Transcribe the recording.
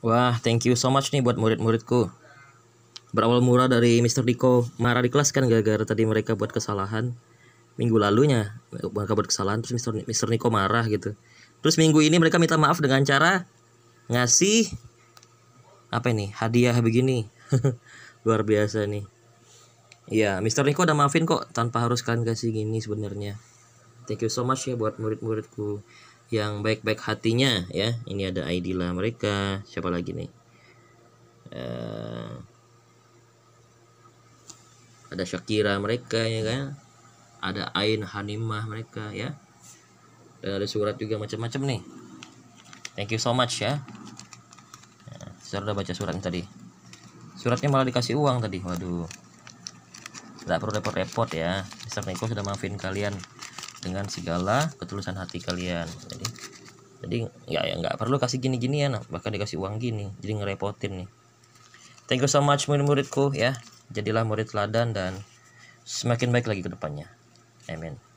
Wah, thank you so much nih buat murid-muridku. Berawal murah dari Mr. Diko marah di kelas kan gara-gara tadi mereka buat kesalahan. Minggu lalunya mereka buat kesalahan terus Mr. Mr. Niko marah gitu. Terus minggu ini mereka minta maaf dengan cara ngasih apa ini? Hadiah begini. Luar biasa nih. Iya, Mr. Niko udah maafin kok tanpa harus kalian kasih gini sebenarnya. Thank you so much ya buat murid-muridku yang baik-baik hatinya ya ini ada ID lah mereka siapa lagi nih uh, ada Shakira mereka ya kan ada Ain Hanimah mereka ya dan ada surat juga macam-macam nih thank you so much ya eh, sudah saya baca surat tadi suratnya malah dikasih uang tadi waduh tidak perlu repot-repot ya Mister Niko sudah maafin kalian dengan segala ketulusan hati kalian jadi jadi nggak ya, ya nggak perlu kasih gini gini ya nah. bahkan dikasih uang gini jadi ngerepotin nih thank you so much murid-muridku ya jadilah murid teladan dan semakin baik lagi ke depannya amin